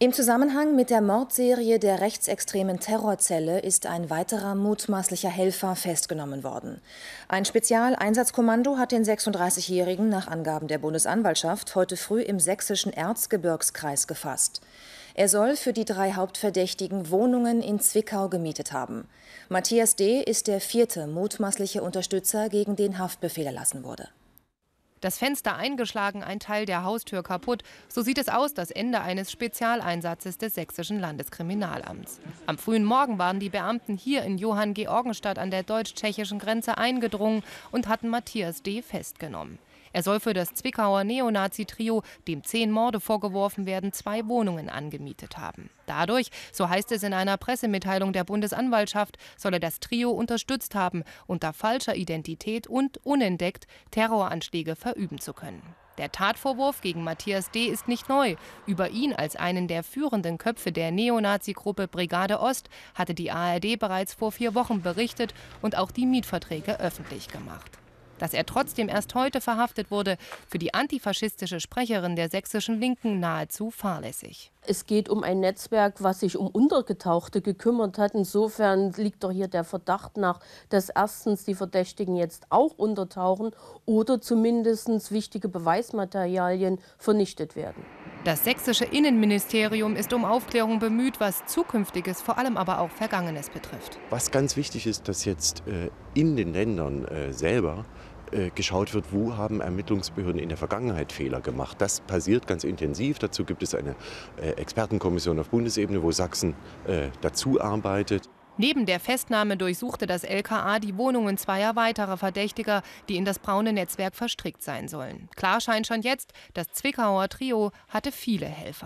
Im Zusammenhang mit der Mordserie der rechtsextremen Terrorzelle ist ein weiterer mutmaßlicher Helfer festgenommen worden. Ein Spezialeinsatzkommando hat den 36-Jährigen nach Angaben der Bundesanwaltschaft heute früh im sächsischen Erzgebirgskreis gefasst. Er soll für die drei Hauptverdächtigen Wohnungen in Zwickau gemietet haben. Matthias D. ist der vierte mutmaßliche Unterstützer, gegen den Haftbefehl erlassen wurde. Das Fenster eingeschlagen, ein Teil der Haustür kaputt. So sieht es aus, das Ende eines Spezialeinsatzes des Sächsischen Landeskriminalamts. Am frühen Morgen waren die Beamten hier in Johann Georgenstadt an der deutsch-tschechischen Grenze eingedrungen und hatten Matthias D. festgenommen. Er soll für das Zwickauer Neonazi-Trio, dem zehn Morde vorgeworfen werden, zwei Wohnungen angemietet haben. Dadurch, so heißt es in einer Pressemitteilung der Bundesanwaltschaft, soll er das Trio unterstützt haben, unter falscher Identität und unentdeckt Terroranschläge verüben zu können. Der Tatvorwurf gegen Matthias D. ist nicht neu. Über ihn als einen der führenden Köpfe der Neonazi-Gruppe Brigade Ost hatte die ARD bereits vor vier Wochen berichtet und auch die Mietverträge öffentlich gemacht. Dass er trotzdem erst heute verhaftet wurde, für die antifaschistische Sprecherin der sächsischen Linken nahezu fahrlässig. Es geht um ein Netzwerk, was sich um Untergetauchte gekümmert hat. Insofern liegt doch hier der Verdacht nach, dass erstens die Verdächtigen jetzt auch untertauchen oder zumindest wichtige Beweismaterialien vernichtet werden. Das sächsische Innenministerium ist um Aufklärung bemüht, was Zukünftiges, vor allem aber auch Vergangenes betrifft. Was ganz wichtig ist, dass jetzt äh, in den Ländern äh, selber äh, geschaut wird, wo haben Ermittlungsbehörden in der Vergangenheit Fehler gemacht. Das passiert ganz intensiv. Dazu gibt es eine Expertenkommission auf Bundesebene, wo Sachsen dazu arbeitet. Neben der Festnahme durchsuchte das LKA die Wohnungen zweier weiterer Verdächtiger, die in das braune Netzwerk verstrickt sein sollen. Klar scheint schon jetzt, das Zwickauer Trio hatte viele Helfer.